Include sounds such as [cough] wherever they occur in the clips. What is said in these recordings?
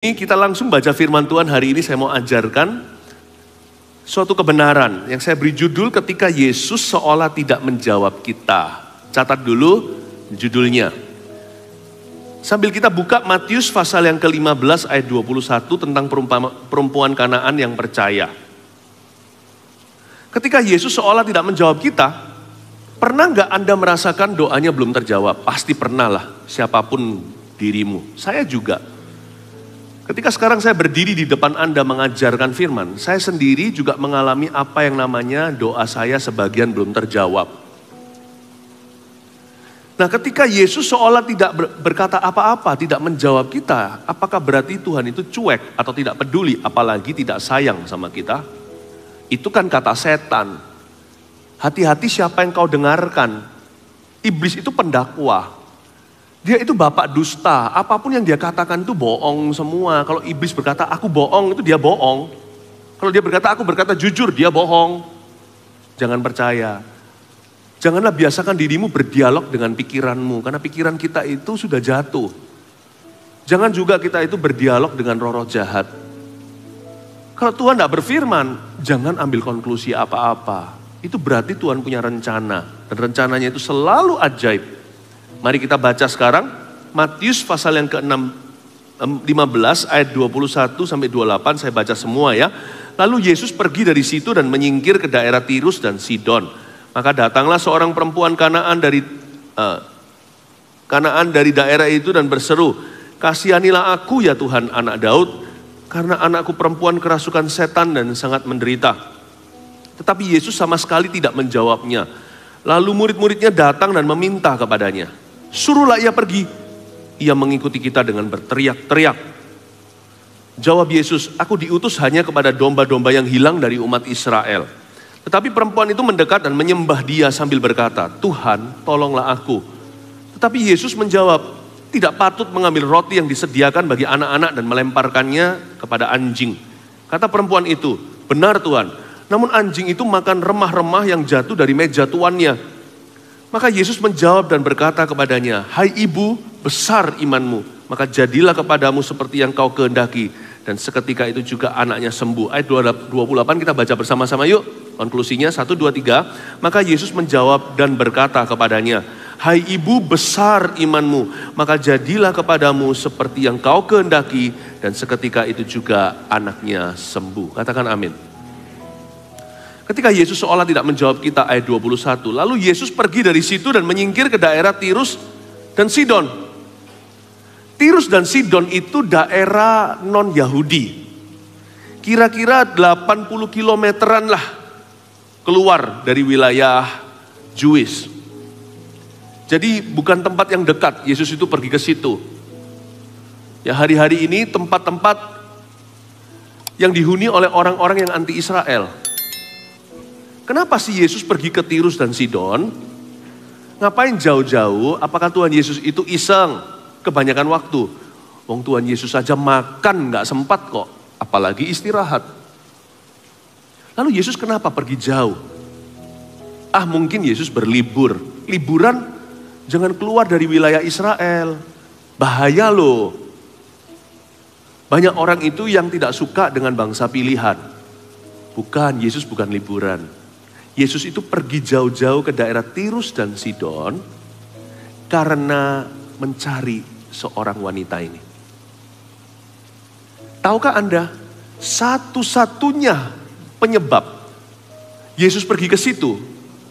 Ini kita langsung baca firman Tuhan hari ini saya mau ajarkan suatu kebenaran yang saya beri judul ketika Yesus seolah tidak menjawab kita. Catat dulu judulnya. Sambil kita buka Matius pasal yang ke-15 ayat 21 tentang perempuan Kanaan yang percaya. Ketika Yesus seolah tidak menjawab kita, pernah nggak Anda merasakan doanya belum terjawab? Pasti pernah lah, siapapun dirimu. Saya juga Ketika sekarang saya berdiri di depan Anda mengajarkan firman, saya sendiri juga mengalami apa yang namanya doa saya sebagian belum terjawab. Nah, ketika Yesus seolah tidak berkata apa-apa, tidak menjawab kita, apakah berarti Tuhan itu cuek atau tidak peduli, apalagi tidak sayang sama kita? Itu kan kata setan. Hati-hati siapa yang kau dengarkan. Iblis itu pendakwa, dia itu bapak dusta, apapun yang dia katakan itu bohong semua. Kalau iblis berkata aku bohong, itu dia bohong. Kalau dia berkata aku berkata jujur, dia bohong. Jangan percaya. Janganlah biasakan dirimu berdialog dengan pikiranmu, karena pikiran kita itu sudah jatuh. Jangan juga kita itu berdialog dengan roh-roh jahat. Kalau Tuhan tidak berfirman, jangan ambil konklusi apa-apa. Itu berarti Tuhan punya rencana. Dan rencananya itu selalu ajaib. Mari kita baca sekarang Matius pasal yang ke-6 15 ayat 21 sampai 28 saya baca semua ya. Lalu Yesus pergi dari situ dan menyingkir ke daerah Tirus dan Sidon. Maka datanglah seorang perempuan Kanaan dari uh, Kanaan dari daerah itu dan berseru, "Kasihanilah aku ya Tuhan anak Daud, karena anakku perempuan kerasukan setan dan sangat menderita." Tetapi Yesus sama sekali tidak menjawabnya. Lalu murid-muridnya datang dan meminta kepadanya, Suruhlah ia pergi. Ia mengikuti kita dengan berteriak-teriak. Jawab Yesus, aku diutus hanya kepada domba-domba yang hilang dari umat Israel. Tetapi perempuan itu mendekat dan menyembah dia sambil berkata, Tuhan tolonglah aku. Tetapi Yesus menjawab, tidak patut mengambil roti yang disediakan bagi anak-anak dan melemparkannya kepada anjing. Kata perempuan itu, benar Tuhan. Namun anjing itu makan remah-remah yang jatuh dari meja tuannya. Maka Yesus menjawab dan berkata kepadanya, Hai ibu, besar imanmu, maka jadilah kepadamu seperti yang kau kehendaki. Dan seketika itu juga anaknya sembuh. Ayat 28 kita baca bersama-sama yuk. Konklusinya 1, 2, 3. Maka Yesus menjawab dan berkata kepadanya, Hai ibu besar imanmu, maka jadilah kepadamu seperti yang kau kehendaki. Dan seketika itu juga anaknya sembuh. Katakan amin. Ketika Yesus seolah tidak menjawab kita ayat 21. Lalu Yesus pergi dari situ dan menyingkir ke daerah Tirus dan Sidon. Tirus dan Sidon itu daerah non-Yahudi. Kira-kira 80 kilometeran lah keluar dari wilayah Jewish. Jadi bukan tempat yang dekat, Yesus itu pergi ke situ. Ya hari-hari ini tempat-tempat yang dihuni oleh orang-orang yang anti Israel Kenapa sih Yesus pergi ke Tirus dan Sidon? Ngapain jauh-jauh? Apakah Tuhan Yesus itu iseng? Kebanyakan waktu. Wong Tuhan Yesus saja makan nggak sempat kok. Apalagi istirahat. Lalu Yesus kenapa pergi jauh? Ah mungkin Yesus berlibur. Liburan jangan keluar dari wilayah Israel. Bahaya loh. Banyak orang itu yang tidak suka dengan bangsa pilihan. Bukan, Yesus bukan liburan. Yesus itu pergi jauh-jauh ke daerah Tirus dan Sidon karena mencari seorang wanita ini. Tahukah Anda, satu-satunya penyebab Yesus pergi ke situ,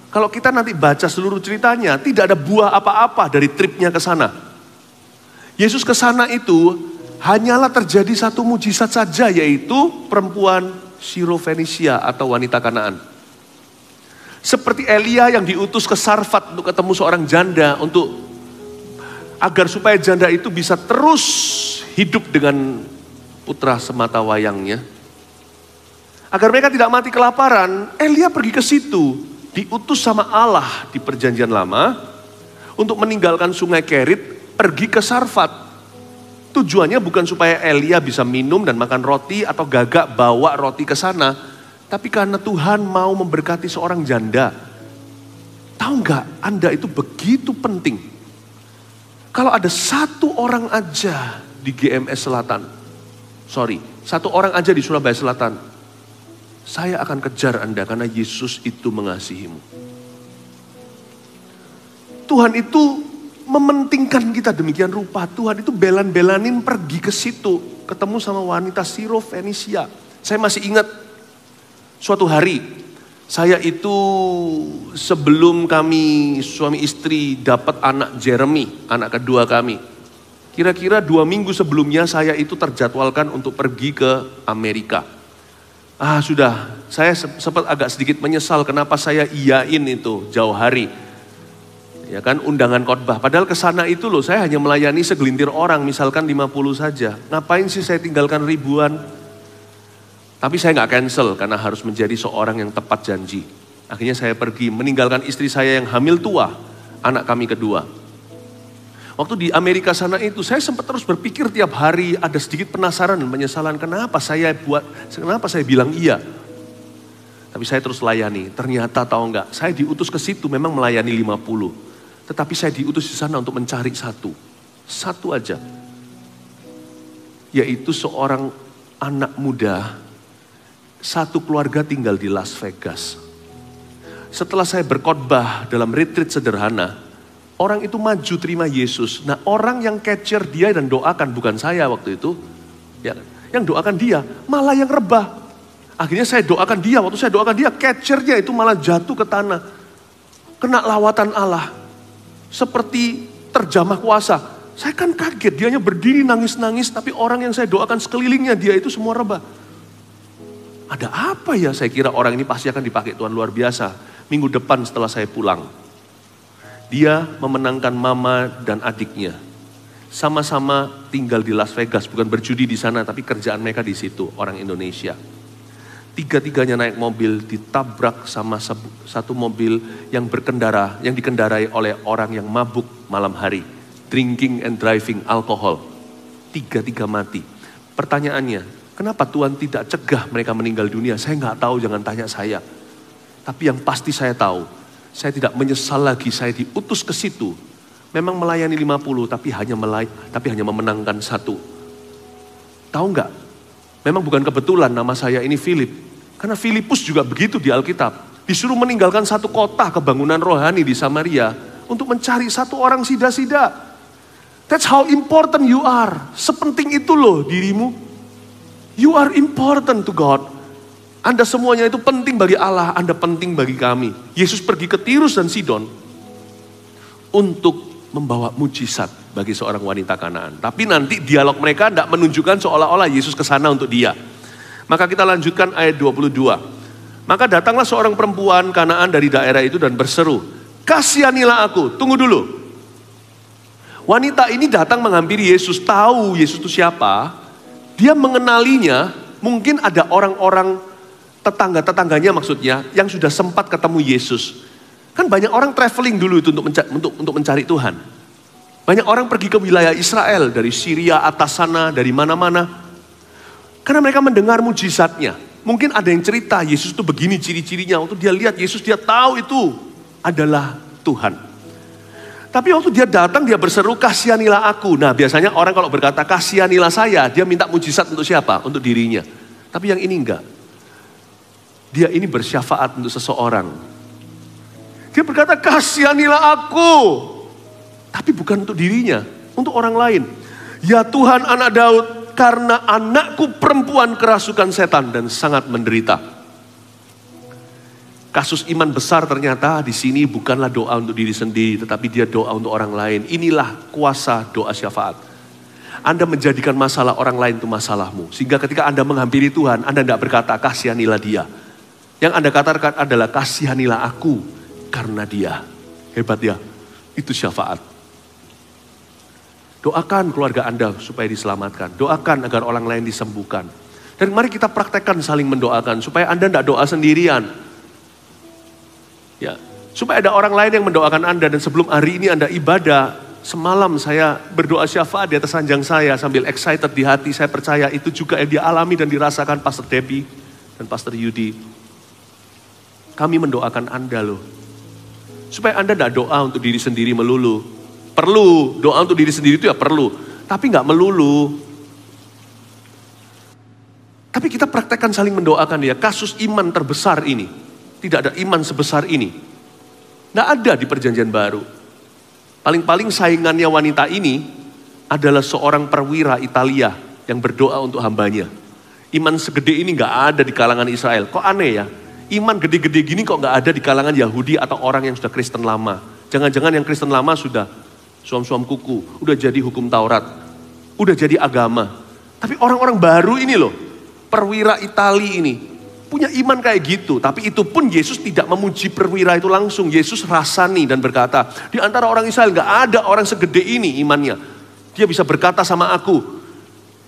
kalau kita nanti baca seluruh ceritanya, tidak ada buah apa-apa dari tripnya ke sana. Yesus ke sana itu hanyalah terjadi satu mujizat saja, yaitu perempuan Sirofenisia atau wanita Kanaan. Seperti Elia yang diutus ke Sarfat untuk ketemu seorang janda untuk agar supaya janda itu bisa terus hidup dengan putra semata wayangnya. Agar mereka tidak mati kelaparan, Elia pergi ke situ, diutus sama Allah di perjanjian lama untuk meninggalkan sungai Kerit, pergi ke Sarfat. Tujuannya bukan supaya Elia bisa minum dan makan roti atau gagak bawa roti ke sana, tapi karena Tuhan mau memberkati seorang janda, tahu nggak Anda itu begitu penting. Kalau ada satu orang aja di GMS Selatan, sorry, satu orang aja di Surabaya Selatan, saya akan kejar Anda karena Yesus itu mengasihimu. Tuhan itu mementingkan kita demikian rupa. Tuhan itu belan-belanin pergi ke situ, ketemu sama wanita Siro Fenisia. Saya masih ingat Suatu hari saya itu sebelum kami suami istri dapat anak Jeremy, anak kedua kami. Kira-kira dua minggu sebelumnya saya itu terjadwalkan untuk pergi ke Amerika. Ah sudah, saya sempat agak sedikit menyesal kenapa saya iyain itu jauh hari. Ya kan undangan khotbah. Padahal ke sana itu loh saya hanya melayani segelintir orang, misalkan 50 saja. Ngapain sih saya tinggalkan ribuan? Tapi saya nggak cancel karena harus menjadi seorang yang tepat janji. Akhirnya saya pergi meninggalkan istri saya yang hamil tua, anak kami kedua. Waktu di Amerika sana itu saya sempat terus berpikir tiap hari ada sedikit penasaran dan penyesalan kenapa saya buat kenapa saya bilang iya. Tapi saya terus layani. Ternyata tahu nggak, saya diutus ke situ memang melayani 50. Tetapi saya diutus di sana untuk mencari satu. Satu aja. Yaitu seorang anak muda satu keluarga tinggal di Las Vegas. Setelah saya berkhotbah dalam retreat sederhana, orang itu maju terima Yesus. Nah orang yang catcher dia dan doakan bukan saya waktu itu, ya yang doakan dia malah yang rebah. Akhirnya saya doakan dia, waktu saya doakan dia catchernya itu malah jatuh ke tanah, kena lawatan Allah, seperti terjamah kuasa. Saya kan kaget, dianya berdiri nangis-nangis, tapi orang yang saya doakan sekelilingnya dia itu semua rebah ada apa ya saya kira orang ini pasti akan dipakai Tuhan luar biasa. Minggu depan setelah saya pulang. Dia memenangkan mama dan adiknya. Sama-sama tinggal di Las Vegas, bukan berjudi di sana, tapi kerjaan mereka di situ, orang Indonesia. Tiga-tiganya naik mobil, ditabrak sama satu mobil yang berkendara, yang dikendarai oleh orang yang mabuk malam hari. Drinking and driving alcohol. Tiga-tiga mati. Pertanyaannya, Kenapa Tuhan tidak cegah mereka meninggal dunia? Saya nggak tahu, jangan tanya saya. Tapi yang pasti saya tahu, saya tidak menyesal lagi saya diutus ke situ. Memang melayani 50, tapi hanya melay tapi hanya memenangkan satu. Tahu nggak? Memang bukan kebetulan nama saya ini Philip. Karena Filipus juga begitu di Alkitab. Disuruh meninggalkan satu kota kebangunan rohani di Samaria untuk mencari satu orang sida-sida. That's how important you are. Sepenting itu loh dirimu. You are important to God. Anda semuanya itu penting bagi Allah, Anda penting bagi kami. Yesus pergi ke Tirus dan Sidon untuk membawa mujizat bagi seorang wanita Kanaan. Tapi nanti dialog mereka tidak menunjukkan seolah-olah Yesus ke sana untuk dia. Maka kita lanjutkan ayat 22. Maka datanglah seorang perempuan Kanaan dari daerah itu dan berseru, "Kasihanilah aku." Tunggu dulu. Wanita ini datang menghampiri Yesus, tahu Yesus itu siapa, dia mengenalinya, mungkin ada orang-orang tetangga-tetangganya maksudnya yang sudah sempat ketemu Yesus. Kan banyak orang traveling dulu itu untuk mencari, untuk, untuk mencari Tuhan. Banyak orang pergi ke wilayah Israel dari Syria atas sana, dari mana-mana. Karena mereka mendengar mujizatnya. Mungkin ada yang cerita Yesus itu begini ciri-cirinya. Untuk dia lihat Yesus dia tahu itu adalah Tuhan. Tapi waktu dia datang, dia berseru, kasihanilah aku. Nah biasanya orang kalau berkata, kasihanilah saya, dia minta mujizat untuk siapa? Untuk dirinya. Tapi yang ini enggak. Dia ini bersyafaat untuk seseorang. Dia berkata, kasihanilah aku. Tapi bukan untuk dirinya, untuk orang lain. Ya Tuhan anak Daud, karena anakku perempuan kerasukan setan dan sangat menderita. Kasus iman besar ternyata di sini bukanlah doa untuk diri sendiri, tetapi dia doa untuk orang lain. Inilah kuasa doa syafaat. Anda menjadikan masalah orang lain itu masalahmu. Sehingga ketika Anda menghampiri Tuhan, Anda tidak berkata, kasihanilah dia. Yang Anda katakan adalah, kasihanilah aku karena dia. Hebat ya, itu syafaat. Doakan keluarga Anda supaya diselamatkan. Doakan agar orang lain disembuhkan. Dan mari kita praktekkan saling mendoakan supaya Anda tidak doa sendirian. Ya, supaya ada orang lain yang mendoakan Anda dan sebelum hari ini Anda ibadah, semalam saya berdoa syafaat di atas ranjang saya sambil excited di hati, saya percaya itu juga yang dialami dan dirasakan Pastor Debbie dan Pastor Yudi. Kami mendoakan Anda loh. Supaya Anda tidak doa untuk diri sendiri melulu. Perlu, doa untuk diri sendiri itu ya perlu. Tapi nggak melulu, tapi kita praktekkan saling mendoakan ya. Kasus iman terbesar ini. Tidak ada iman sebesar ini. Tidak ada di perjanjian baru. Paling-paling saingannya wanita ini adalah seorang perwira Italia yang berdoa untuk hambanya. Iman segede ini nggak ada di kalangan Israel. Kok aneh ya? Iman gede-gede gini kok nggak ada di kalangan Yahudi atau orang yang sudah Kristen lama. Jangan-jangan yang Kristen lama sudah suam-suam kuku, udah jadi hukum Taurat, udah jadi agama. Tapi orang-orang baru ini loh, perwira Itali ini, punya iman kayak gitu. Tapi itu pun Yesus tidak memuji perwira itu langsung. Yesus rasani dan berkata, di antara orang Israel gak ada orang segede ini imannya. Dia bisa berkata sama aku,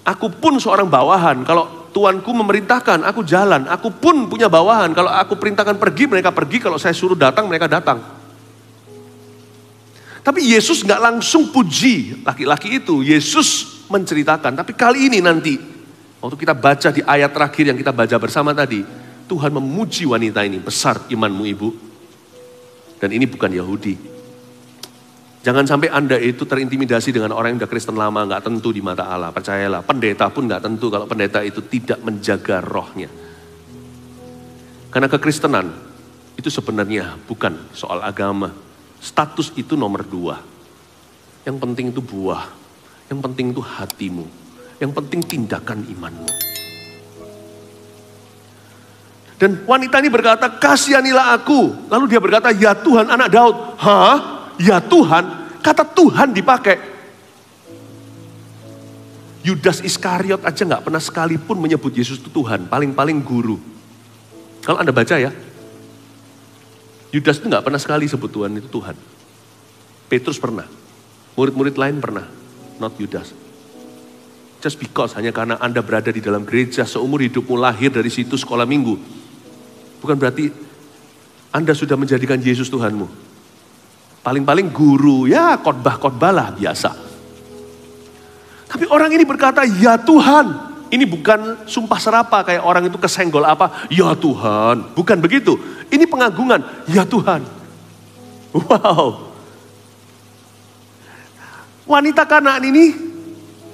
aku pun seorang bawahan. Kalau tuanku memerintahkan, aku jalan. Aku pun punya bawahan. Kalau aku perintahkan pergi, mereka pergi. Kalau saya suruh datang, mereka datang. Tapi Yesus gak langsung puji laki-laki itu. Yesus menceritakan. Tapi kali ini nanti Waktu kita baca di ayat terakhir yang kita baca bersama tadi, Tuhan memuji wanita ini, besar imanmu ibu. Dan ini bukan Yahudi. Jangan sampai Anda itu terintimidasi dengan orang yang sudah Kristen lama, nggak tentu di mata Allah. Percayalah, pendeta pun nggak tentu kalau pendeta itu tidak menjaga rohnya. Karena kekristenan itu sebenarnya bukan soal agama. Status itu nomor dua. Yang penting itu buah. Yang penting itu hatimu. Yang penting tindakan imanmu. Dan wanita ini berkata, kasihanilah aku. Lalu dia berkata, ya Tuhan anak Daud. Hah? Ya Tuhan? Kata Tuhan dipakai. Yudas Iskariot aja nggak pernah sekalipun menyebut Yesus itu Tuhan. Paling-paling guru. Kalau Anda baca ya. Yudas itu nggak pernah sekali sebut Tuhan itu Tuhan. Petrus pernah. Murid-murid lain pernah. Not Yudas. Just because, hanya karena Anda berada di dalam gereja seumur hidupmu lahir dari situ sekolah minggu. Bukan berarti Anda sudah menjadikan Yesus Tuhanmu. Paling-paling guru, ya khotbah khotbahlah biasa. Tapi orang ini berkata, ya Tuhan. Ini bukan sumpah serapa kayak orang itu kesenggol apa, ya Tuhan. Bukan begitu. Ini pengagungan, ya Tuhan. Wow. Wanita kanaan ini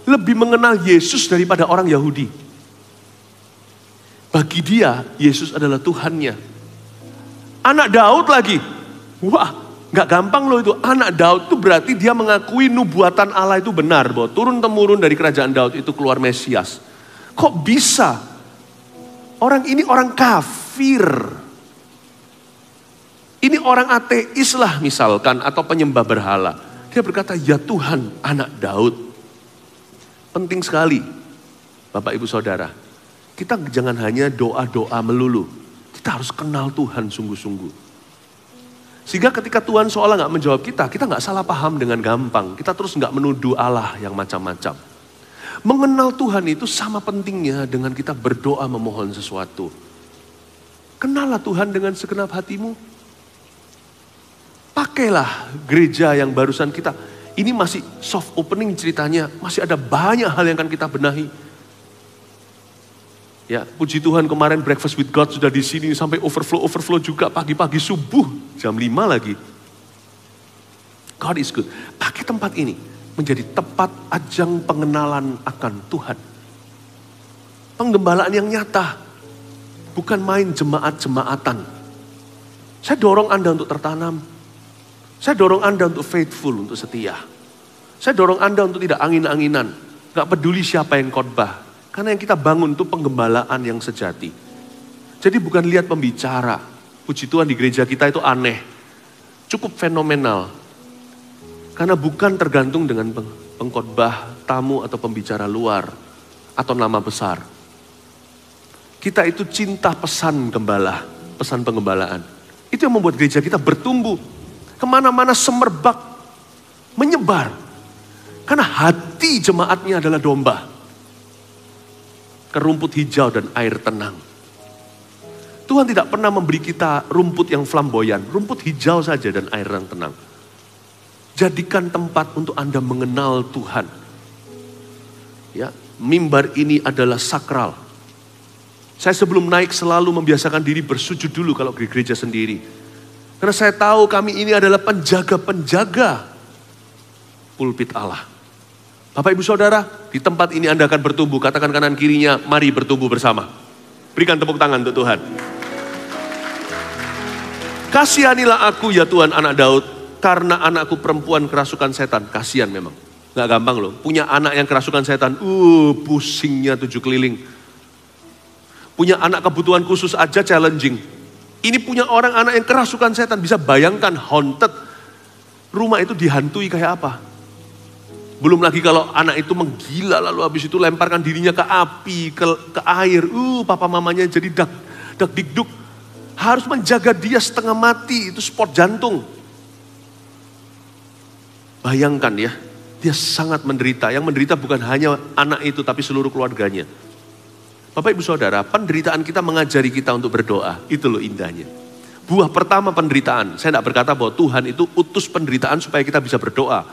lebih mengenal Yesus daripada orang Yahudi. Bagi dia, Yesus adalah Tuhannya. Anak Daud lagi. Wah, gak gampang loh itu. Anak Daud itu berarti dia mengakui nubuatan Allah itu benar. Bahwa turun-temurun dari kerajaan Daud itu keluar Mesias. Kok bisa? Orang ini orang kafir. Ini orang ateis lah misalkan atau penyembah berhala. Dia berkata, ya Tuhan anak Daud. Penting sekali, Bapak Ibu Saudara. Kita jangan hanya doa-doa melulu. Kita harus kenal Tuhan sungguh-sungguh. Sehingga ketika Tuhan seolah nggak menjawab kita, kita nggak salah paham dengan gampang. Kita terus nggak menuduh Allah yang macam-macam. Mengenal Tuhan itu sama pentingnya dengan kita berdoa memohon sesuatu. Kenalah Tuhan dengan segenap hatimu. Pakailah gereja yang barusan kita ini masih soft opening ceritanya, masih ada banyak hal yang akan kita benahi. Ya, puji Tuhan kemarin breakfast with God sudah di sini sampai overflow overflow juga pagi-pagi subuh jam 5 lagi. God is good. Pakai tempat ini menjadi tempat ajang pengenalan akan Tuhan. Penggembalaan yang nyata, bukan main jemaat-jemaatan. Saya dorong Anda untuk tertanam saya dorong Anda untuk faithful, untuk setia. Saya dorong Anda untuk tidak angin-anginan. Gak peduli siapa yang khotbah. Karena yang kita bangun itu penggembalaan yang sejati. Jadi bukan lihat pembicara. Puji Tuhan di gereja kita itu aneh. Cukup fenomenal. Karena bukan tergantung dengan peng pengkhotbah, tamu atau pembicara luar. Atau nama besar. Kita itu cinta pesan gembala. Pesan penggembalaan. Itu yang membuat gereja kita bertumbuh kemana-mana semerbak, menyebar. Karena hati jemaatnya adalah domba. Kerumput hijau dan air tenang. Tuhan tidak pernah memberi kita rumput yang flamboyan, rumput hijau saja dan air yang tenang. Jadikan tempat untuk Anda mengenal Tuhan. Ya, mimbar ini adalah sakral. Saya sebelum naik selalu membiasakan diri bersujud dulu kalau di gereja sendiri karena saya tahu kami ini adalah penjaga-penjaga pulpit Allah. Bapak ibu saudara, di tempat ini Anda akan bertumbuh. Katakan kanan kirinya, mari bertumbuh bersama. Berikan tepuk tangan untuk Tuhan. Kasihanilah aku ya Tuhan anak Daud, karena anakku perempuan kerasukan setan. Kasihan memang. Gak gampang loh, punya anak yang kerasukan setan. Uh, pusingnya tujuh keliling. Punya anak kebutuhan khusus aja challenging ini punya orang anak yang kerasukan setan. Bisa bayangkan haunted. Rumah itu dihantui kayak apa? Belum lagi kalau anak itu menggila lalu habis itu lemparkan dirinya ke api, ke, ke air. Uh, papa mamanya jadi dak, dak dikduk. Harus menjaga dia setengah mati, itu sport jantung. Bayangkan ya, dia sangat menderita. Yang menderita bukan hanya anak itu tapi seluruh keluarganya. Bapak ibu saudara, penderitaan kita mengajari kita untuk berdoa. Itu loh indahnya. Buah pertama penderitaan. Saya tidak berkata bahwa Tuhan itu utus penderitaan supaya kita bisa berdoa.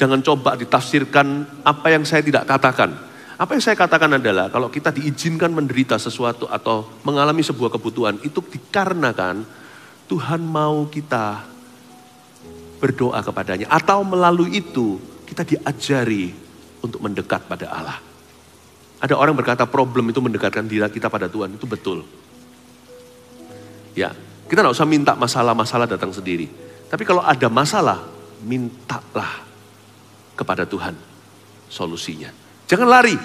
Jangan coba ditafsirkan apa yang saya tidak katakan. Apa yang saya katakan adalah kalau kita diizinkan menderita sesuatu atau mengalami sebuah kebutuhan itu dikarenakan Tuhan mau kita berdoa kepadanya atau melalui itu kita diajari untuk mendekat pada Allah. Ada orang berkata problem itu mendekatkan diri kita pada Tuhan, itu betul. Ya, kita tidak usah minta masalah-masalah datang sendiri. Tapi kalau ada masalah, mintalah kepada Tuhan solusinya. Jangan lari.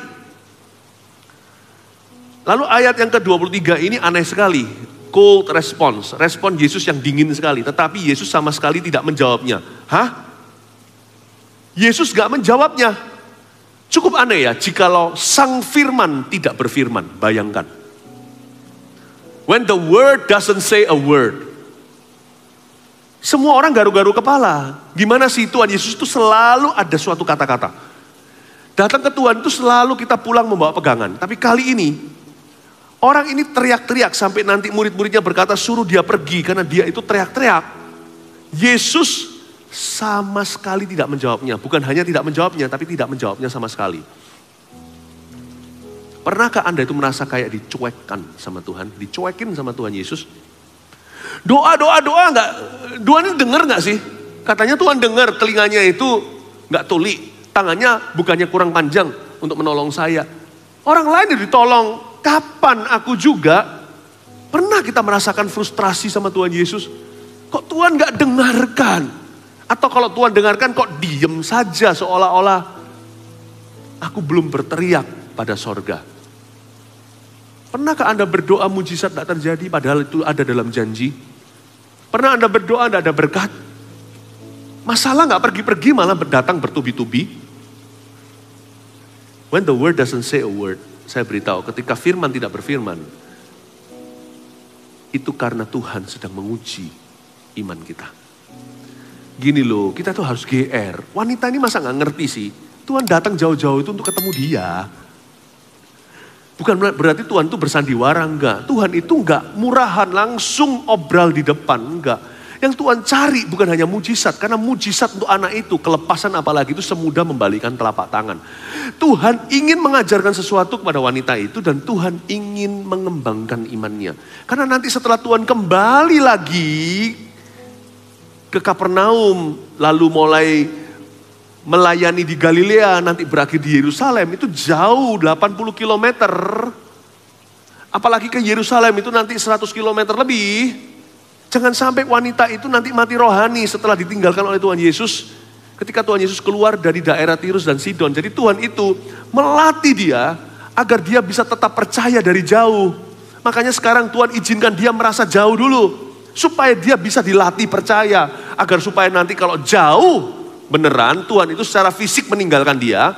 Lalu ayat yang ke-23 ini aneh sekali. Cold response, respon Yesus yang dingin sekali. Tetapi Yesus sama sekali tidak menjawabnya. Hah? Yesus gak menjawabnya. Cukup aneh ya, jikalau sang firman tidak berfirman, bayangkan. When the word doesn't say a word. Semua orang garu-garu kepala. Gimana sih Tuhan Yesus itu selalu ada suatu kata-kata. Datang ke Tuhan itu selalu kita pulang membawa pegangan. Tapi kali ini, orang ini teriak-teriak sampai nanti murid-muridnya berkata suruh dia pergi karena dia itu teriak-teriak. Yesus sama sekali tidak menjawabnya. Bukan hanya tidak menjawabnya, tapi tidak menjawabnya sama sekali. Pernahkah Anda itu merasa kayak dicuekkan sama Tuhan? Dicuekin sama Tuhan Yesus? Doa, doa, doa nggak? Tuhan dengar nggak sih? Katanya Tuhan dengar, telinganya itu nggak tuli. Tangannya bukannya kurang panjang untuk menolong saya. Orang lain ditolong. Kapan aku juga? Pernah kita merasakan frustrasi sama Tuhan Yesus? Kok Tuhan nggak dengarkan? Atau kalau Tuhan dengarkan kok diem saja seolah-olah aku belum berteriak pada sorga. Pernahkah Anda berdoa mujizat tidak terjadi padahal itu ada dalam janji? Pernah Anda berdoa tidak ada berkat? Masalah nggak pergi-pergi malah berdatang bertubi-tubi? When the word doesn't say a word, saya beritahu ketika firman tidak berfirman, itu karena Tuhan sedang menguji iman kita. Gini loh, kita tuh harus GR. Wanita ini masa nggak ngerti sih? Tuhan datang jauh-jauh itu untuk ketemu dia. Bukan berarti Tuhan itu bersandiwara, enggak. Tuhan itu enggak murahan langsung obral di depan, enggak. Yang Tuhan cari bukan hanya mujizat, karena mujizat untuk anak itu, kelepasan apalagi itu semudah membalikan telapak tangan. Tuhan ingin mengajarkan sesuatu kepada wanita itu dan Tuhan ingin mengembangkan imannya. Karena nanti setelah Tuhan kembali lagi ke Kapernaum, lalu mulai melayani di Galilea, nanti berakhir di Yerusalem, itu jauh 80 km. Apalagi ke Yerusalem itu nanti 100 km lebih. Jangan sampai wanita itu nanti mati rohani setelah ditinggalkan oleh Tuhan Yesus. Ketika Tuhan Yesus keluar dari daerah Tirus dan Sidon. Jadi Tuhan itu melatih dia agar dia bisa tetap percaya dari jauh. Makanya sekarang Tuhan izinkan dia merasa jauh dulu. Supaya dia bisa dilatih percaya. Agar supaya nanti kalau jauh beneran Tuhan itu secara fisik meninggalkan dia.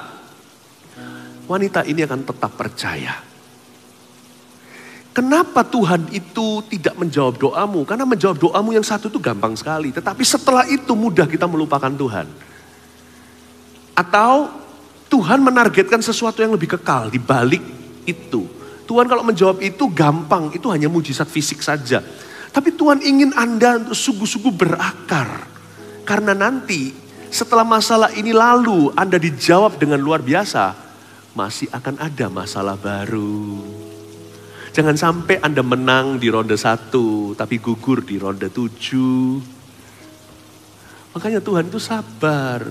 Wanita ini akan tetap percaya. Kenapa Tuhan itu tidak menjawab doamu? Karena menjawab doamu yang satu itu gampang sekali. Tetapi setelah itu mudah kita melupakan Tuhan. Atau Tuhan menargetkan sesuatu yang lebih kekal di balik itu. Tuhan kalau menjawab itu gampang, itu hanya mujizat fisik saja. Tapi Tuhan ingin Anda untuk sungguh-sungguh berakar. Karena nanti setelah masalah ini lalu Anda dijawab dengan luar biasa. Masih akan ada masalah baru. Jangan sampai Anda menang di ronde satu, tapi gugur di ronde tujuh. Makanya Tuhan itu sabar.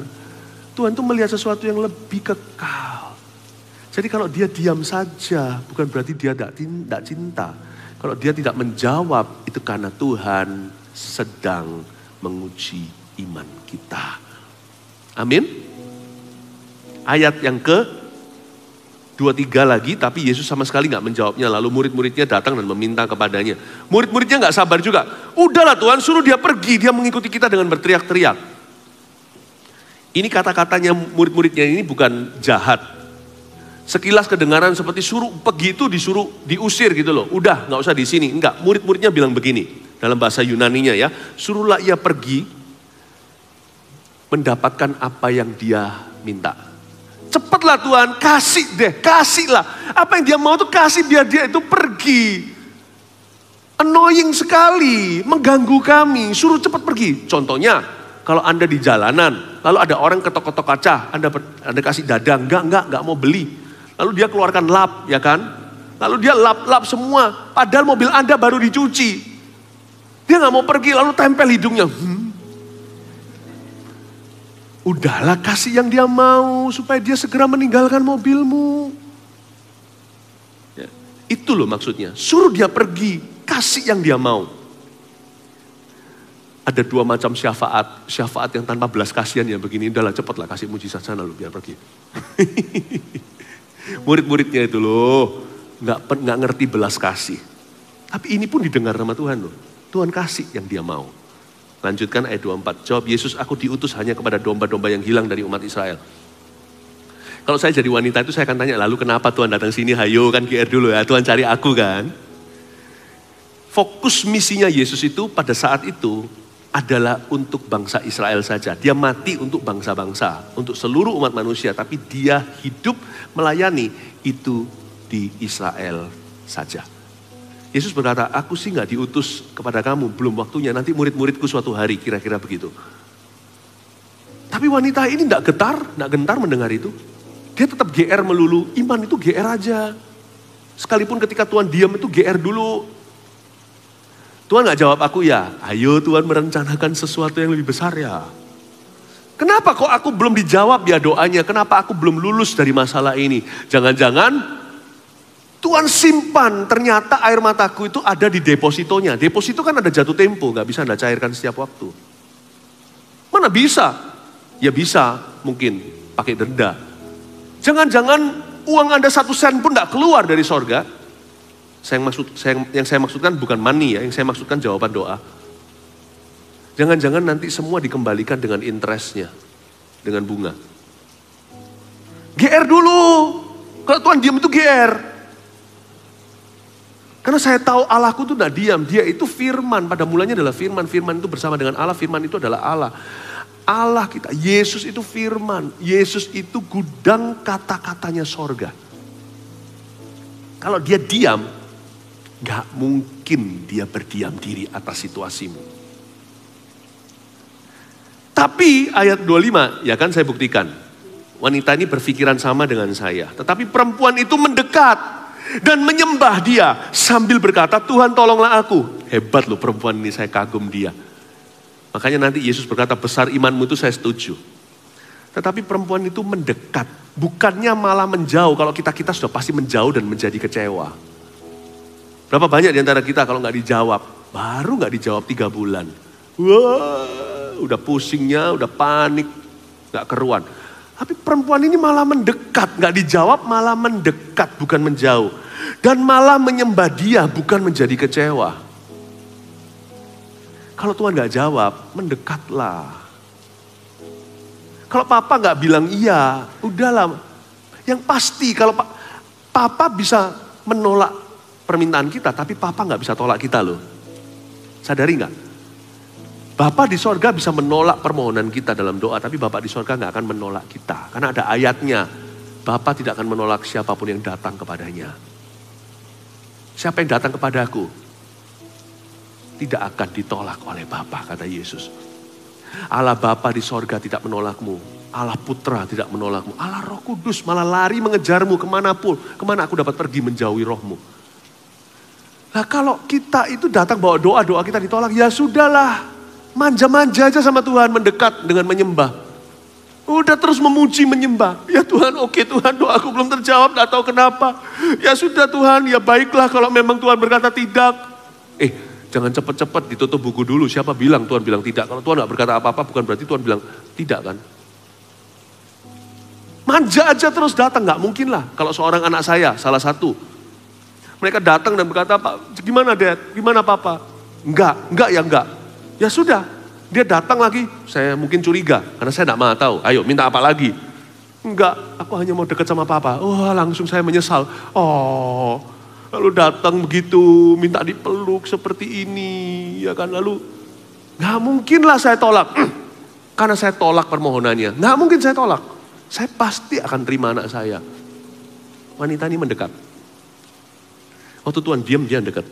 Tuhan itu melihat sesuatu yang lebih kekal. Jadi kalau dia diam saja, bukan berarti dia tidak cinta. Kalau dia tidak menjawab, itu karena Tuhan sedang menguji iman kita. Amin. Ayat yang ke dua tiga lagi, tapi Yesus sama sekali nggak menjawabnya. Lalu murid-muridnya datang dan meminta kepadanya. Murid-muridnya nggak sabar juga. Udahlah Tuhan, suruh dia pergi. Dia mengikuti kita dengan berteriak-teriak. Ini kata-katanya murid-muridnya ini bukan jahat, Sekilas kedengaran seperti suruh pergi itu disuruh diusir gitu loh. Udah nggak usah di sini. Enggak, murid-muridnya bilang begini dalam bahasa Yunaninya ya. Suruhlah ia pergi mendapatkan apa yang dia minta. Cepatlah Tuhan, kasih deh, kasihlah. Apa yang dia mau tuh kasih biar dia itu pergi annoying sekali, mengganggu kami, suruh cepat pergi. Contohnya, kalau Anda di jalanan, lalu ada orang ketok-ketok kaca, Anda, anda kasih dadang enggak, enggak, enggak mau beli. Lalu dia keluarkan lap, ya kan? Lalu dia lap-lap semua. Padahal mobil Anda baru dicuci. Dia nggak mau pergi, lalu tempel hidungnya. Hmm. Udahlah kasih yang dia mau supaya dia segera meninggalkan mobilmu. Ya. Itu loh maksudnya. Suruh dia pergi, kasih yang dia mau ada dua macam syafaat. Syafaat yang tanpa belas kasihan ya begini, udahlah cepatlah kasih mujizat sana lu biar pergi. [laughs] Murid-muridnya itu loh, nggak nggak ngerti belas kasih. Tapi ini pun didengar sama Tuhan loh. Tuhan kasih yang dia mau. Lanjutkan ayat 24. Jawab Yesus, aku diutus hanya kepada domba-domba yang hilang dari umat Israel. Kalau saya jadi wanita itu saya akan tanya, lalu kenapa Tuhan datang sini? Hayo kan GR dulu ya, Tuhan cari aku kan. Fokus misinya Yesus itu pada saat itu adalah untuk bangsa Israel saja. Dia mati untuk bangsa-bangsa, untuk seluruh umat manusia, tapi dia hidup melayani itu di Israel saja. Yesus berkata, aku sih nggak diutus kepada kamu, belum waktunya, nanti murid-muridku suatu hari, kira-kira begitu. Tapi wanita ini nggak getar, nggak gentar mendengar itu. Dia tetap GR melulu, iman itu GR aja. Sekalipun ketika Tuhan diam itu GR dulu, Tuhan nggak jawab aku ya, ayo Tuhan merencanakan sesuatu yang lebih besar ya. Kenapa kok aku belum dijawab ya doanya? Kenapa aku belum lulus dari masalah ini? Jangan-jangan Tuhan simpan ternyata air mataku itu ada di depositonya. Deposito kan ada jatuh tempo, nggak bisa Anda cairkan setiap waktu. Mana bisa? Ya bisa, mungkin pakai denda. Jangan-jangan uang Anda satu sen pun nggak keluar dari sorga, saya maksud, saya, yang saya maksudkan bukan money ya, yang saya maksudkan jawaban doa. Jangan-jangan nanti semua dikembalikan dengan interestnya, dengan bunga. GR dulu, kalau Tuhan diam itu GR. Karena saya tahu Allahku itu tidak diam, dia itu firman, pada mulanya adalah firman, firman itu bersama dengan Allah, firman itu adalah Allah. Allah kita. Yesus itu firman. Yesus itu gudang kata-katanya sorga. Kalau dia diam, Gak mungkin dia berdiam diri atas situasimu. Tapi ayat 25, ya kan saya buktikan. Wanita ini berpikiran sama dengan saya. Tetapi perempuan itu mendekat dan menyembah dia sambil berkata, Tuhan tolonglah aku. Hebat loh perempuan ini, saya kagum dia. Makanya nanti Yesus berkata, besar imanmu itu saya setuju. Tetapi perempuan itu mendekat, bukannya malah menjauh. Kalau kita-kita sudah pasti menjauh dan menjadi kecewa. Berapa banyak di antara kita kalau nggak dijawab? Baru nggak dijawab tiga bulan. Wah, udah pusingnya, udah panik, nggak keruan. Tapi perempuan ini malah mendekat, nggak dijawab malah mendekat, bukan menjauh. Dan malah menyembah dia, bukan menjadi kecewa. Kalau Tuhan nggak jawab, mendekatlah. Kalau papa nggak bilang iya, udahlah. Yang pasti kalau pa, papa bisa menolak permintaan kita, tapi papa nggak bisa tolak kita loh. Sadari nggak? Bapak di sorga bisa menolak permohonan kita dalam doa, tapi Bapak di sorga nggak akan menolak kita. Karena ada ayatnya, Bapak tidak akan menolak siapapun yang datang kepadanya. Siapa yang datang kepadaku? Tidak akan ditolak oleh Bapa, kata Yesus. Allah Bapa di sorga tidak menolakmu. Allah Putra tidak menolakmu. Allah Roh Kudus malah lari mengejarmu kemanapun. Kemana aku dapat pergi menjauhi rohmu. Nah kalau kita itu datang bawa doa, doa kita ditolak, ya sudahlah. Manja-manja aja sama Tuhan, mendekat dengan menyembah. Udah terus memuji, menyembah. Ya Tuhan, oke okay, Tuhan, aku belum terjawab, gak tahu kenapa. Ya sudah Tuhan, ya baiklah kalau memang Tuhan berkata tidak. Eh, jangan cepat-cepat ditutup buku dulu. Siapa bilang Tuhan bilang tidak? Kalau Tuhan gak berkata apa-apa, bukan berarti Tuhan bilang tidak kan? Manja aja terus datang, gak mungkin lah. Kalau seorang anak saya, salah satu, mereka datang dan berkata, Pak, gimana Dad? Gimana Papa? Enggak, enggak ya enggak. Ya sudah, dia datang lagi, saya mungkin curiga, karena saya tidak mau tahu. Ayo, minta apa lagi? Enggak, aku hanya mau dekat sama Papa. oh, langsung saya menyesal. Oh, lalu datang begitu, minta dipeluk seperti ini, ya kan? Lalu, nggak mungkinlah saya tolak. [clears throat] Karena saya tolak permohonannya. Nggak mungkin saya tolak. Saya pasti akan terima anak saya. Wanita ini mendekat Waktu Tuhan diam, dia dekat.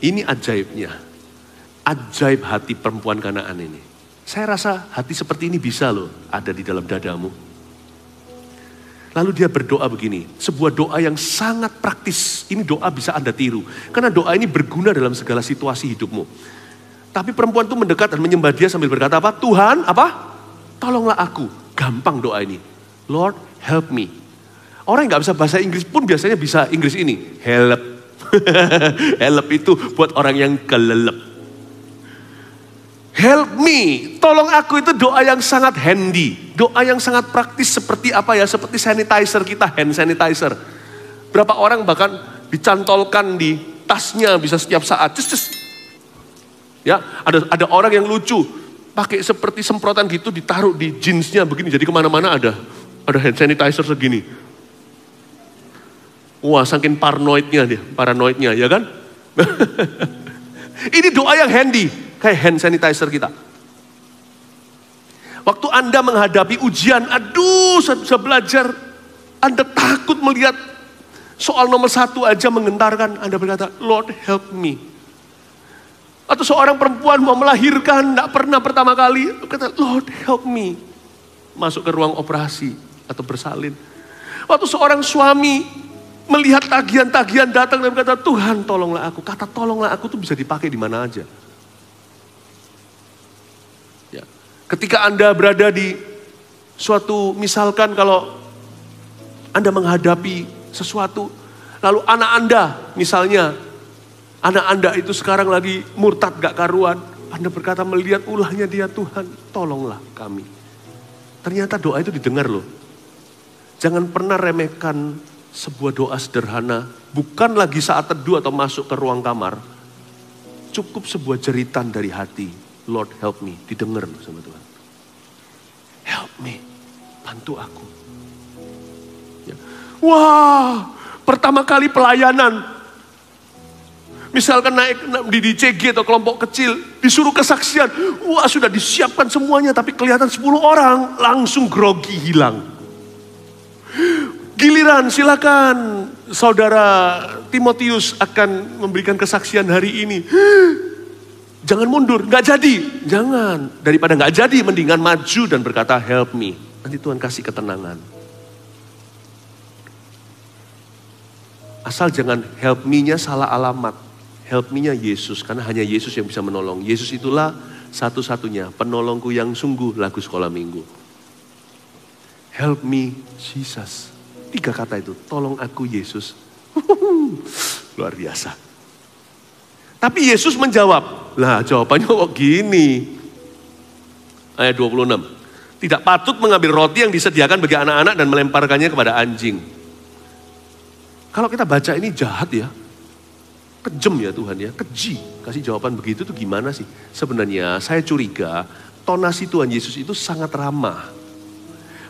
Ini ajaibnya. Ajaib hati perempuan kanaan ini. Saya rasa hati seperti ini bisa loh ada di dalam dadamu. Lalu dia berdoa begini, sebuah doa yang sangat praktis. Ini doa bisa Anda tiru. Karena doa ini berguna dalam segala situasi hidupmu. Tapi perempuan itu mendekat dan menyembah dia sambil berkata apa? Tuhan, apa? Tolonglah aku. Gampang doa ini. Lord, help me. Orang yang gak bisa bahasa Inggris pun biasanya bisa Inggris ini. Help. [laughs] help itu buat orang yang kelelep. Help me, tolong aku itu doa yang sangat handy, doa yang sangat praktis seperti apa ya, seperti sanitizer kita, hand sanitizer. Berapa orang bahkan dicantolkan di tasnya bisa setiap saat. Cus, cus. Ya, ada ada orang yang lucu, pakai seperti semprotan gitu ditaruh di jeansnya begini, jadi kemana-mana ada ada hand sanitizer segini. Wah, saking paranoidnya dia, paranoidnya, ya kan? [laughs] Ini doa yang handy, kayak hand sanitizer kita. Waktu Anda menghadapi ujian, aduh, saya bisa belajar. Anda takut melihat soal nomor satu aja mengentarkan Anda berkata, Lord help me. Atau seorang perempuan mau melahirkan, tidak pernah pertama kali. Kata, Lord help me. Masuk ke ruang operasi atau bersalin. Waktu seorang suami melihat tagihan-tagihan datang dan berkata, Tuhan tolonglah aku. Kata tolonglah aku tuh bisa dipakai di mana aja. Ya. Ketika Anda berada di suatu, misalkan kalau Anda menghadapi sesuatu, lalu anak Anda misalnya, anak Anda itu sekarang lagi murtad gak karuan, Anda berkata melihat ulahnya dia Tuhan, tolonglah kami. Ternyata doa itu didengar loh. Jangan pernah remehkan sebuah doa sederhana, bukan lagi saat teduh atau masuk ke ruang kamar. Cukup sebuah jeritan dari hati. Lord help me, didengar sama Tuhan. Help me, bantu aku. Ya. Wah, pertama kali pelayanan. Misalkan naik di DCG atau kelompok kecil, disuruh kesaksian. Wah, sudah disiapkan semuanya, tapi kelihatan 10 orang langsung grogi hilang. Giliran silakan saudara Timotius akan memberikan kesaksian hari ini. [gasps] Jangan mundur, nggak jadi, jangan. Daripada nggak jadi, mendingan maju dan berkata help me. Nanti Tuhan kasih ketenangan. Asal jangan help me-nya salah alamat. Help me-nya Yesus, karena hanya Yesus yang bisa menolong. Yesus itulah satu-satunya penolongku yang sungguh lagu sekolah minggu. Help me, Jesus. Tiga kata itu, tolong aku Yesus. [laughs] Luar biasa. Tapi Yesus menjawab, lah jawabannya kok gini. Ayat 26. Tidak patut mengambil roti yang disediakan bagi anak-anak dan melemparkannya kepada anjing. Kalau kita baca ini jahat ya. Kejem ya Tuhan ya, keji. Kasih jawaban begitu tuh gimana sih? Sebenarnya saya curiga tonasi Tuhan Yesus itu sangat ramah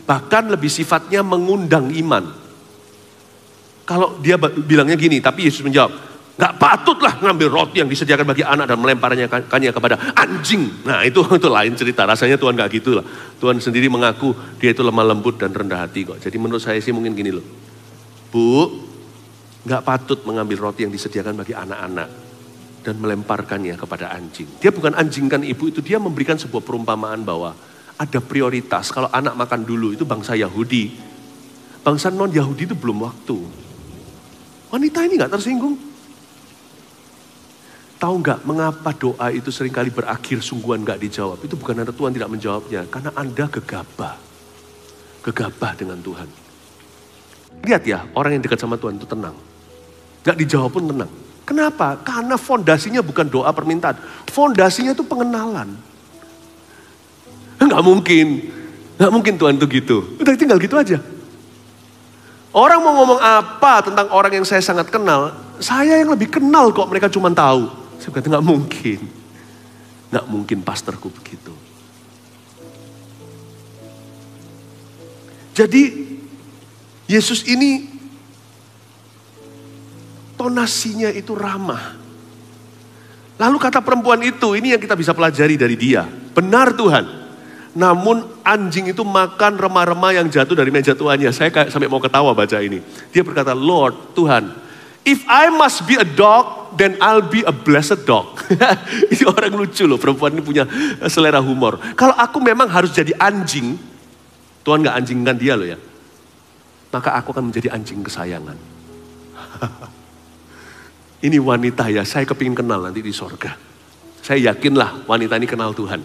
Bahkan lebih sifatnya mengundang iman. Kalau dia bilangnya gini, tapi Yesus menjawab, nggak patutlah ngambil roti yang disediakan bagi anak dan melemparnya kepada anjing. Nah itu itu [laughs] lain cerita. Rasanya Tuhan nggak gitu lah. Tuhan sendiri mengaku dia itu lemah lembut dan rendah hati kok. Jadi menurut saya sih mungkin gini loh, Bu, nggak patut mengambil roti yang disediakan bagi anak-anak dan melemparkannya kepada anjing. Dia bukan anjingkan ibu itu, dia memberikan sebuah perumpamaan bahwa ada prioritas. Kalau anak makan dulu itu bangsa Yahudi. Bangsa non-Yahudi itu belum waktu. Wanita ini nggak tersinggung. Tahu nggak mengapa doa itu seringkali berakhir sungguhan nggak dijawab? Itu bukan karena Tuhan tidak menjawabnya, karena Anda gegabah. Gegabah dengan Tuhan. Lihat ya, orang yang dekat sama Tuhan itu tenang. Gak dijawab pun tenang. Kenapa? Karena fondasinya bukan doa permintaan. Fondasinya itu pengenalan enggak mungkin. enggak mungkin Tuhan tuh gitu. Udah tinggal gitu aja. Orang mau ngomong apa tentang orang yang saya sangat kenal, saya yang lebih kenal kok mereka cuma tahu. Saya berkata enggak mungkin. enggak mungkin pastorku begitu. Jadi Yesus ini tonasinya itu ramah. Lalu kata perempuan itu, ini yang kita bisa pelajari dari dia. Benar Tuhan, namun anjing itu makan remah-remah yang jatuh dari meja tuannya. Saya kayak sampai mau ketawa baca ini. Dia berkata, Lord Tuhan, if I must be a dog, then I'll be a blessed dog. [laughs] ini orang lucu loh, perempuan ini punya selera humor. Kalau aku memang harus jadi anjing, Tuhan gak anjingkan dia loh ya. Maka aku akan menjadi anjing kesayangan. [laughs] ini wanita ya, saya kepingin kenal nanti di sorga. Saya yakinlah wanita ini kenal Tuhan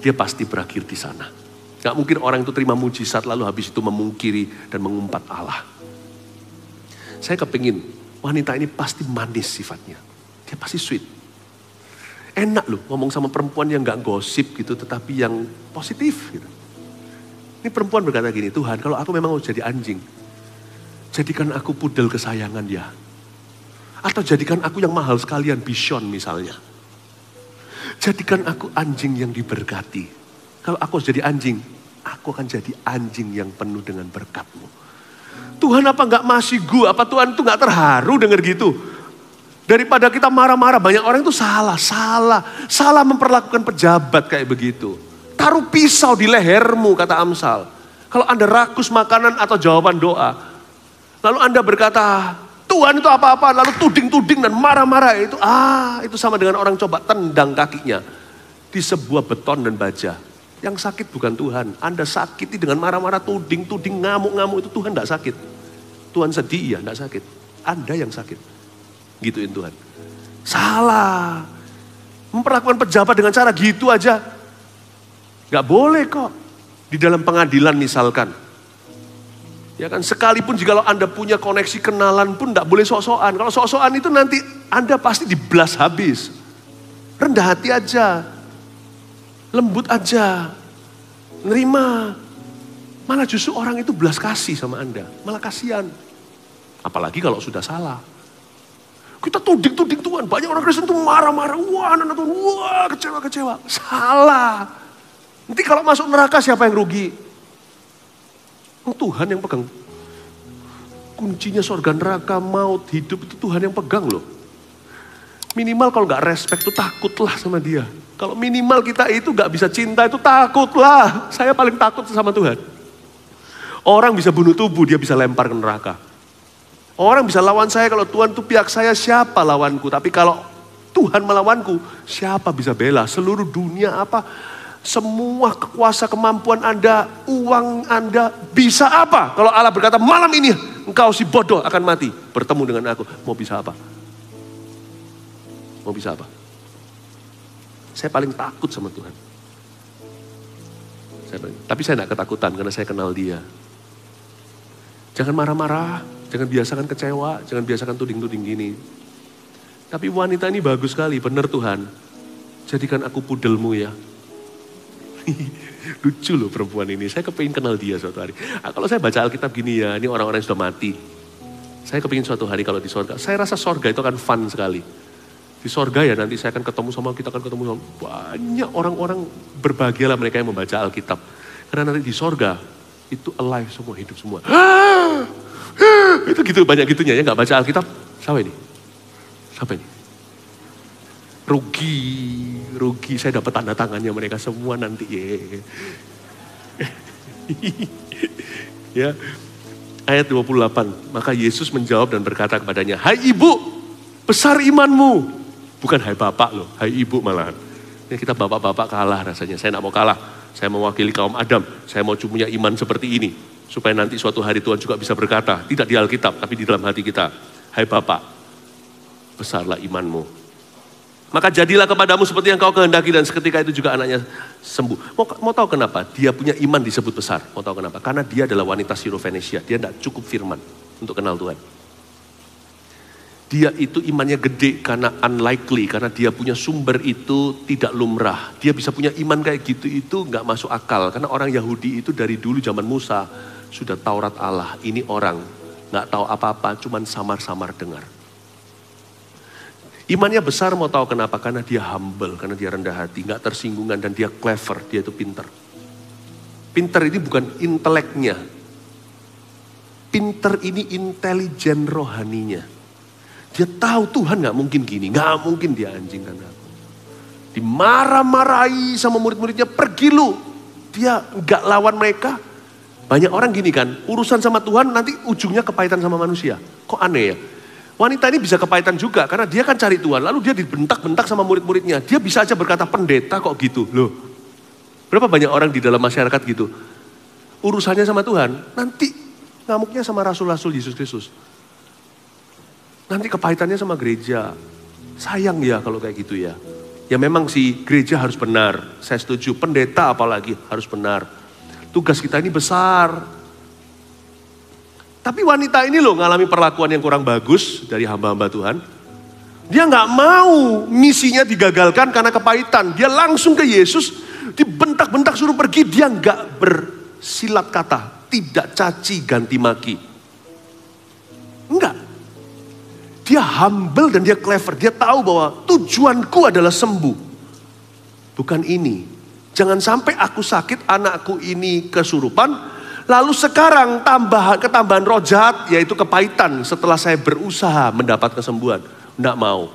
dia pasti berakhir di sana. Gak mungkin orang itu terima mujizat lalu habis itu memungkiri dan mengumpat Allah. Saya kepingin wanita ini pasti manis sifatnya. Dia pasti sweet. Enak loh ngomong sama perempuan yang gak gosip gitu tetapi yang positif gitu. Ini perempuan berkata gini, Tuhan kalau aku memang mau jadi anjing, jadikan aku pudel kesayangan dia. Ya. Atau jadikan aku yang mahal sekalian, bison misalnya. Jadikan aku anjing yang diberkati. Kalau aku jadi anjing, aku akan jadi anjing yang penuh dengan berkatmu. Tuhan apa enggak masih gua? Apa Tuhan itu enggak terharu dengar gitu? Daripada kita marah-marah, banyak orang itu salah, salah, salah memperlakukan pejabat kayak begitu. Taruh pisau di lehermu, kata Amsal. Kalau Anda rakus makanan atau jawaban doa, lalu Anda berkata, Tuhan itu apa-apa, lalu tuding-tuding dan marah-marah itu, ah itu sama dengan orang coba tendang kakinya di sebuah beton dan baja. Yang sakit bukan Tuhan. Anda sakiti dengan marah-marah, tuding-tuding, ngamuk-ngamuk itu Tuhan tidak sakit. Tuhan sedih ya, tidak sakit. Anda yang sakit. Gituin Tuhan. Salah. Memperlakukan pejabat dengan cara gitu aja. Gak boleh kok. Di dalam pengadilan misalkan, Ya kan sekalipun jikalau Anda punya koneksi kenalan pun tidak boleh sok-sokan. Kalau sok-sokan itu nanti Anda pasti dibelas habis. Rendah hati aja. Lembut aja. Nerima. Malah justru orang itu belas kasih sama Anda. Malah kasihan. Apalagi kalau sudah salah. Kita tuding-tuding Tuhan. Banyak orang Kristen tuh marah-marah. Wah anak Tuhan. Wah kecewa-kecewa. Salah. Nanti kalau masuk neraka siapa yang rugi? Oh Tuhan yang pegang. Kuncinya surga neraka, maut, hidup itu Tuhan yang pegang loh. Minimal kalau nggak respect itu takutlah sama dia. Kalau minimal kita itu nggak bisa cinta itu takutlah. Saya paling takut sama Tuhan. Orang bisa bunuh tubuh, dia bisa lempar ke neraka. Orang bisa lawan saya kalau Tuhan itu pihak saya siapa lawanku. Tapi kalau Tuhan melawanku, siapa bisa bela? Seluruh dunia apa? Semua kekuasa kemampuan Anda, uang Anda bisa apa? Kalau Allah berkata malam ini engkau si bodoh akan mati. Bertemu dengan aku. Mau bisa apa? Mau bisa apa? Saya paling takut sama Tuhan. Saya paling, tapi saya tidak ketakutan karena saya kenal dia. Jangan marah-marah, jangan biasakan kecewa, jangan biasakan tuding-tuding gini. Tapi wanita ini bagus sekali, benar Tuhan. Jadikan aku pudelmu ya. [laughs] Lucu loh perempuan ini. Saya kepingin kenal dia suatu hari. Nah, kalau saya baca Alkitab gini ya, ini orang-orang yang sudah mati. Saya kepingin suatu hari kalau di sorga. Saya rasa sorga itu akan fun sekali. Di sorga ya nanti saya akan ketemu sama, kita akan ketemu sama banyak orang-orang berbahagialah mereka yang membaca Alkitab. Karena nanti di sorga itu alive semua, hidup semua. [gasps] itu gitu banyak gitunya ya, nggak baca Alkitab. Siapa ini? Siapa ini? rugi, rugi. Saya dapat tanda tangannya mereka semua nanti. Yeah. [laughs] ya. Ayat 28, maka Yesus menjawab dan berkata kepadanya, Hai ibu, besar imanmu. Bukan hai bapak loh, hai ibu malahan. Ini ya, kita bapak-bapak kalah rasanya, saya tidak mau kalah. Saya mewakili kaum Adam, saya mau punya iman seperti ini. Supaya nanti suatu hari Tuhan juga bisa berkata, tidak di Alkitab, tapi di dalam hati kita. Hai Bapak, besarlah imanmu maka jadilah kepadamu seperti yang kau kehendaki dan seketika itu juga anaknya sembuh. Mau, mau tahu kenapa? Dia punya iman disebut besar. Mau tahu kenapa? Karena dia adalah wanita Venesia. Dia tidak cukup firman untuk kenal Tuhan. Dia itu imannya gede karena unlikely, karena dia punya sumber itu tidak lumrah. Dia bisa punya iman kayak gitu itu nggak masuk akal. Karena orang Yahudi itu dari dulu zaman Musa sudah Taurat Allah. Ini orang nggak tahu apa-apa, cuman samar-samar dengar. Imannya besar mau tahu kenapa? Karena dia humble, karena dia rendah hati, nggak tersinggungan dan dia clever, dia itu pinter. Pinter ini bukan inteleknya. Pinter ini intelijen rohaninya. Dia tahu Tuhan nggak mungkin gini, nggak mungkin dia anjing kan aku. Dimarah-marahi sama murid-muridnya, pergi lu. Dia nggak lawan mereka. Banyak orang gini kan, urusan sama Tuhan nanti ujungnya kepahitan sama manusia. Kok aneh ya? Wanita ini bisa kepahitan juga karena dia kan cari Tuhan. Lalu dia dibentak-bentak sama murid-muridnya. Dia bisa aja berkata pendeta kok gitu. Loh, berapa banyak orang di dalam masyarakat gitu. Urusannya sama Tuhan, nanti ngamuknya sama rasul-rasul Yesus Kristus. Nanti kepahitannya sama gereja. Sayang ya kalau kayak gitu ya. Ya memang sih gereja harus benar. Saya setuju, pendeta apalagi harus benar. Tugas kita ini besar, tapi wanita ini loh ngalami perlakuan yang kurang bagus dari hamba-hamba Tuhan. Dia nggak mau misinya digagalkan karena kepahitan. Dia langsung ke Yesus, dibentak-bentak suruh pergi. Dia nggak bersilat kata, tidak caci ganti maki. Enggak. Dia humble dan dia clever. Dia tahu bahwa tujuanku adalah sembuh. Bukan ini. Jangan sampai aku sakit, anakku ini kesurupan, Lalu sekarang tambahan ketambahan roh jahat, yaitu kepahitan setelah saya berusaha mendapat kesembuhan. Enggak mau.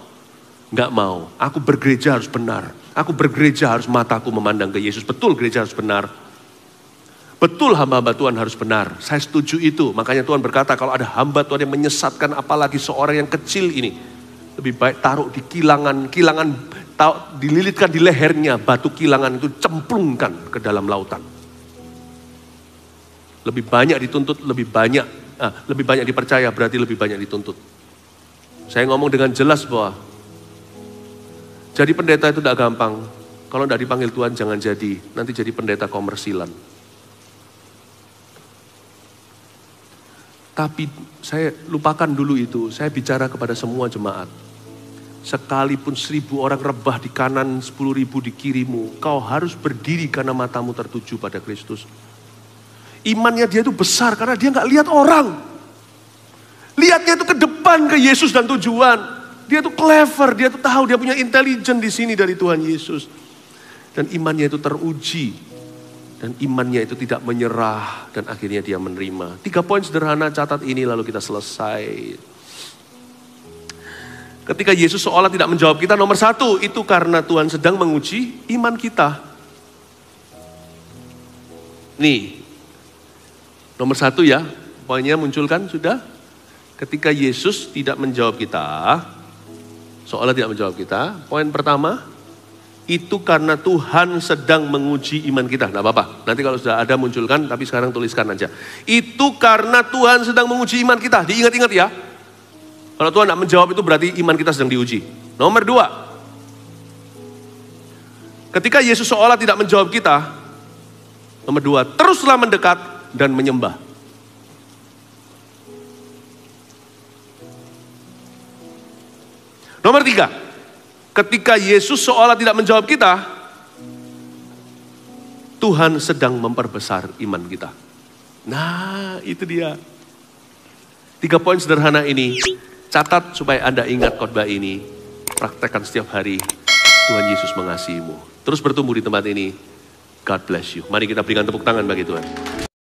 Enggak mau. Aku bergereja harus benar. Aku bergereja harus mataku memandang ke Yesus. Betul gereja harus benar. Betul hamba-hamba Tuhan harus benar. Saya setuju itu. Makanya Tuhan berkata kalau ada hamba Tuhan yang menyesatkan apalagi seorang yang kecil ini. Lebih baik taruh di kilangan. Kilangan dililitkan di lehernya. Batu kilangan itu cemplungkan ke dalam lautan. Lebih banyak dituntut, lebih banyak ah, lebih banyak dipercaya, berarti lebih banyak dituntut. Saya ngomong dengan jelas bahwa jadi pendeta itu tidak gampang. Kalau tidak dipanggil Tuhan jangan jadi, nanti jadi pendeta komersilan. Tapi saya lupakan dulu itu, saya bicara kepada semua jemaat. Sekalipun seribu orang rebah di kanan, sepuluh ribu di kirimu, kau harus berdiri karena matamu tertuju pada Kristus. Imannya dia itu besar karena dia nggak lihat orang. Lihatnya itu ke depan ke Yesus dan tujuan. Dia itu clever, dia itu tahu, dia punya intelijen di sini dari Tuhan Yesus. Dan imannya itu teruji. Dan imannya itu tidak menyerah. Dan akhirnya dia menerima. Tiga poin sederhana catat ini lalu kita selesai. Ketika Yesus seolah tidak menjawab kita, nomor satu, itu karena Tuhan sedang menguji iman kita. Nih, Nomor satu ya, poinnya munculkan sudah. Ketika Yesus tidak menjawab kita, seolah tidak menjawab kita. Poin pertama, itu karena Tuhan sedang menguji iman kita. Nah, bapak, Nanti kalau sudah ada munculkan, tapi sekarang tuliskan aja. Itu karena Tuhan sedang menguji iman kita. Diingat-ingat ya. Kalau Tuhan tidak menjawab itu berarti iman kita sedang diuji. Nomor dua. Ketika Yesus seolah tidak menjawab kita. Nomor dua, teruslah mendekat dan menyembah. Nomor tiga, ketika Yesus seolah tidak menjawab kita, Tuhan sedang memperbesar iman kita. Nah, itu dia. Tiga poin sederhana ini, catat supaya Anda ingat khotbah ini, praktekkan setiap hari, Tuhan Yesus mengasihimu. Terus bertumbuh di tempat ini, God bless you. Mari kita berikan tepuk tangan bagi Tuhan.